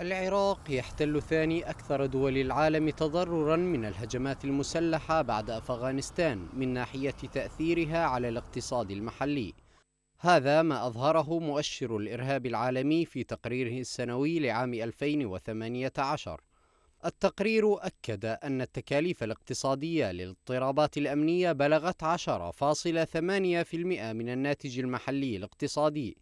العراق يحتل ثاني أكثر دول العالم تضررا من الهجمات المسلحة بعد أفغانستان من ناحية تأثيرها على الاقتصاد المحلي هذا ما أظهره مؤشر الإرهاب العالمي في تقريره السنوي لعام 2018 التقرير أكد أن التكاليف الاقتصادية للاضطرابات الأمنية بلغت 10.8% من الناتج المحلي الاقتصادي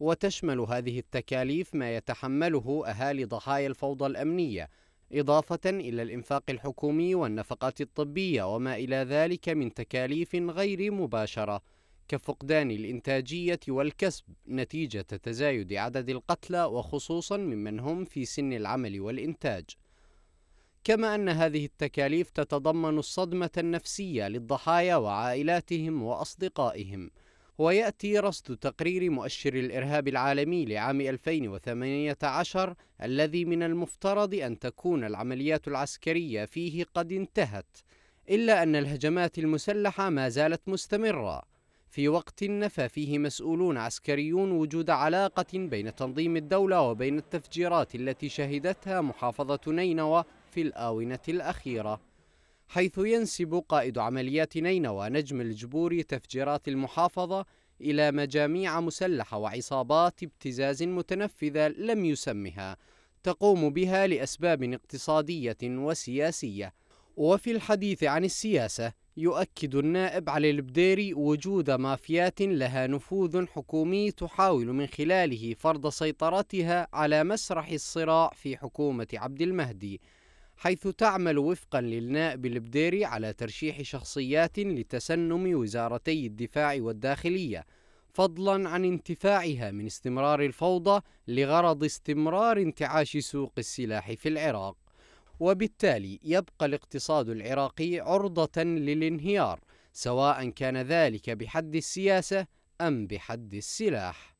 وتشمل هذه التكاليف ما يتحمله أهالي ضحايا الفوضى الأمنية إضافة إلى الإنفاق الحكومي والنفقات الطبية وما إلى ذلك من تكاليف غير مباشرة كفقدان الإنتاجية والكسب نتيجة تزايد عدد القتلى وخصوصا ممن هم في سن العمل والإنتاج كما أن هذه التكاليف تتضمن الصدمة النفسية للضحايا وعائلاتهم وأصدقائهم ويأتي رصد تقرير مؤشر الإرهاب العالمي لعام 2018 الذي من المفترض أن تكون العمليات العسكرية فيه قد انتهت إلا أن الهجمات المسلحة ما زالت مستمرة في وقت نفى فيه مسؤولون عسكريون وجود علاقة بين تنظيم الدولة وبين التفجيرات التي شهدتها محافظة نينوى في الآونة الأخيرة حيث ينسب قائد عمليات نينوى نجم الجبور تفجيرات المحافظة إلى مجاميع مسلحة وعصابات ابتزاز متنفذة لم يسمها تقوم بها لأسباب اقتصادية وسياسية وفي الحديث عن السياسة يؤكد النائب علي البديري وجود مافيات لها نفوذ حكومي تحاول من خلاله فرض سيطرتها على مسرح الصراع في حكومة عبد المهدي حيث تعمل وفقا للنائب البديري على ترشيح شخصيات لتسنم وزارتي الدفاع والداخلية فضلا عن انتفاعها من استمرار الفوضى لغرض استمرار انتعاش سوق السلاح في العراق وبالتالي يبقى الاقتصاد العراقي عرضة للانهيار سواء كان ذلك بحد السياسة أم بحد السلاح